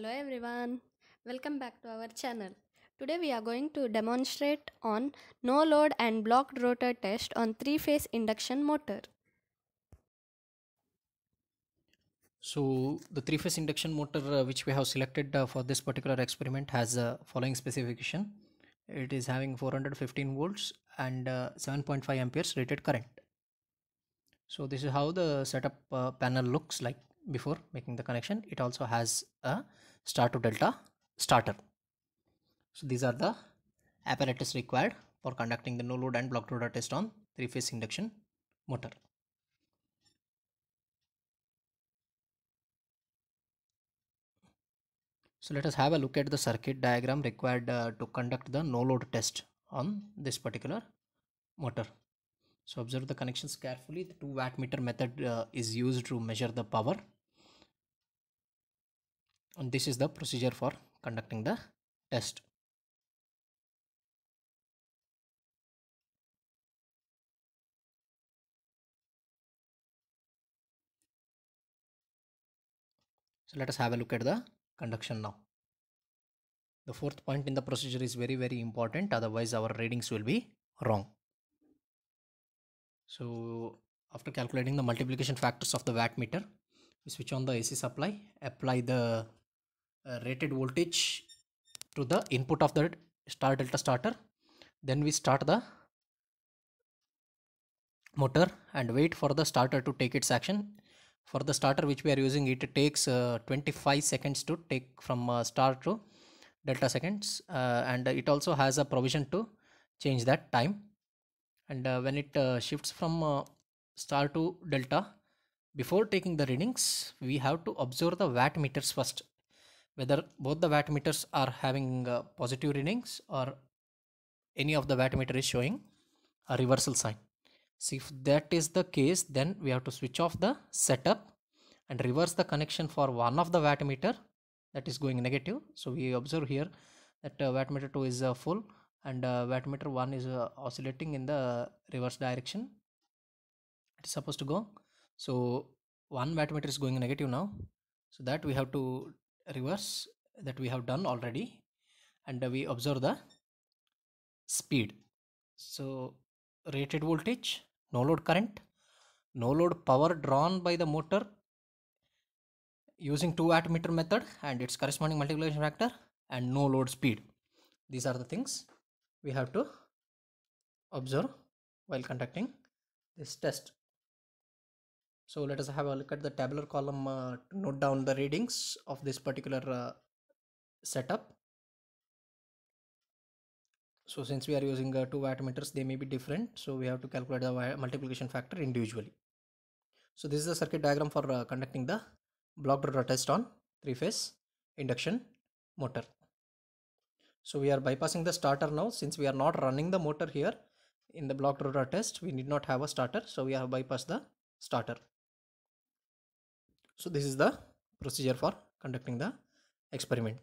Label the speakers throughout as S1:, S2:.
S1: Hello everyone, welcome back to our channel. Today we are going to demonstrate on no load and blocked rotor test on three-phase induction motor. So the three-phase induction motor uh, which we have selected uh, for this particular experiment has uh, following specification. It is having 415 volts and uh, 7.5 amperes rated current. So this is how the setup uh, panel looks like before making the connection. It also has a star to delta starter so these are the apparatus required for conducting the no load and block rotor test on three phase induction motor so let us have a look at the circuit diagram required uh, to conduct the no load test on this particular motor so observe the connections carefully the 2 watt meter method uh, is used to measure the power and this is the procedure for conducting the test so let us have a look at the conduction now the fourth point in the procedure is very very important otherwise our readings will be wrong so after calculating the multiplication factors of the watt meter, we switch on the AC supply, apply the uh, rated voltage to the input of the star delta starter then we start the motor and wait for the starter to take its action for the starter which we are using it takes uh, 25 seconds to take from uh, star to delta seconds uh, and it also has a provision to change that time and uh, when it uh, shifts from star to delta before taking the readings we have to observe the watt meters first whether both the watt meters are having uh, positive readings or any of the watt meter is showing a reversal sign. So if that is the case, then we have to switch off the setup and reverse the connection for one of the watt meter that is going negative. So we observe here that uh, watt meter 2 is uh, full and uh, watt meter 1 is uh, oscillating in the reverse direction. It is supposed to go. So one watt meter is going negative now. So that we have to reverse that we have done already and we observe the speed so rated voltage no load current no load power drawn by the motor using 2 watt meter method and its corresponding multiplication factor and no load speed these are the things we have to observe while conducting this test so let us have a look at the tabular column uh, to note down the readings of this particular uh, setup so since we are using uh, two watt meters they may be different so we have to calculate the multiplication factor individually so this is the circuit diagram for uh, conducting the blocked rotor test on three phase induction motor so we are bypassing the starter now since we are not running the motor here in the blocked rotor test we need not have a starter so we have bypassed the starter so this is the procedure for conducting the experiment.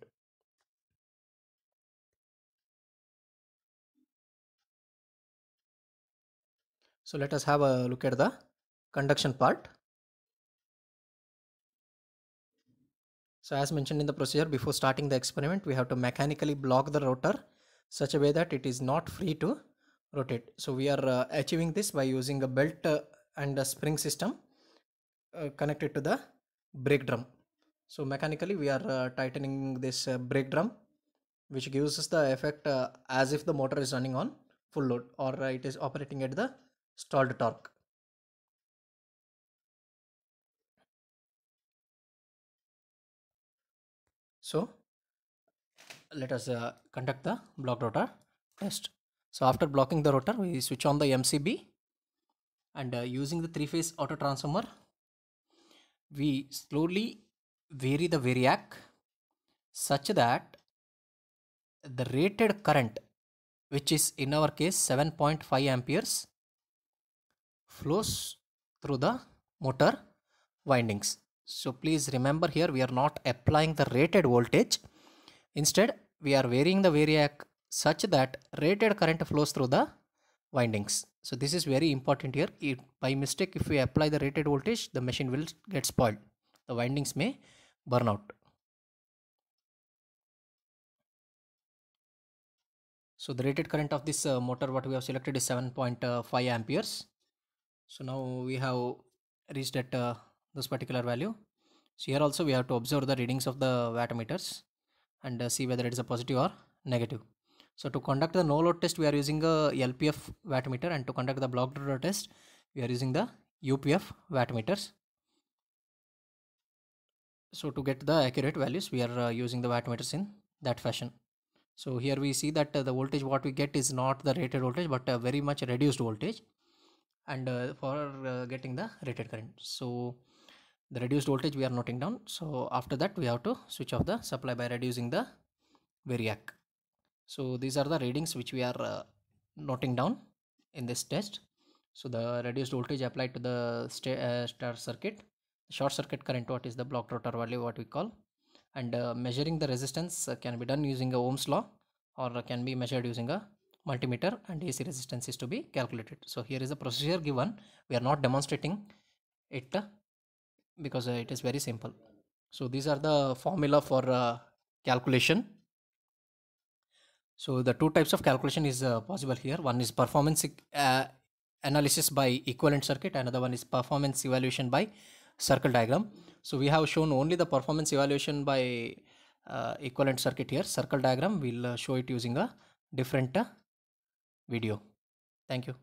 S1: So let us have a look at the conduction part. So as mentioned in the procedure, before starting the experiment, we have to mechanically block the rotor such a way that it is not free to rotate. So we are uh, achieving this by using a belt uh, and a spring system uh, connected to the brake drum so mechanically we are uh, tightening this uh, brake drum which gives us the effect uh, as if the motor is running on full load or uh, it is operating at the stalled torque so let us uh, conduct the block rotor test so after blocking the rotor we switch on the mcb and uh, using the three phase auto transformer we slowly vary the variac such that the rated current which is in our case 7.5 amperes flows through the motor windings. So please remember here we are not applying the rated voltage. Instead we are varying the variac such that rated current flows through the windings so this is very important here if by mistake if we apply the rated voltage the machine will get spoiled the windings may burn out so the rated current of this uh, motor what we have selected is 7.5 amperes so now we have reached at uh, this particular value so here also we have to observe the readings of the wattmeters and uh, see whether it is a positive or negative so to conduct the no load test, we are using a LPF watt meter and to conduct the blocked rotor test, we are using the UPF watt meters. So to get the accurate values, we are uh, using the watt meters in that fashion. So here we see that uh, the voltage what we get is not the rated voltage but uh, very much reduced voltage and uh, for uh, getting the rated current. So the reduced voltage we are noting down. So after that we have to switch off the supply by reducing the variac so these are the readings which we are uh, noting down in this test so the reduced voltage applied to the uh, star circuit short circuit current what is the block rotor value what we call and uh, measuring the resistance uh, can be done using a ohm's law or can be measured using a multimeter and AC resistance is to be calculated. So here is a procedure given. We are not demonstrating it uh, because uh, it is very simple. So these are the formula for calculation so the two types of calculation is uh, possible here. One is performance uh, analysis by equivalent circuit. Another one is performance evaluation by circle diagram. So we have shown only the performance evaluation by uh, equivalent circuit here. Circle diagram, we'll uh, show it using a different uh, video. Thank you.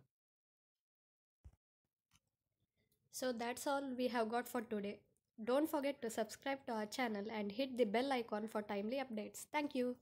S1: So that's all we have got for today. Don't forget to subscribe to our channel and hit the bell icon for timely updates. Thank you.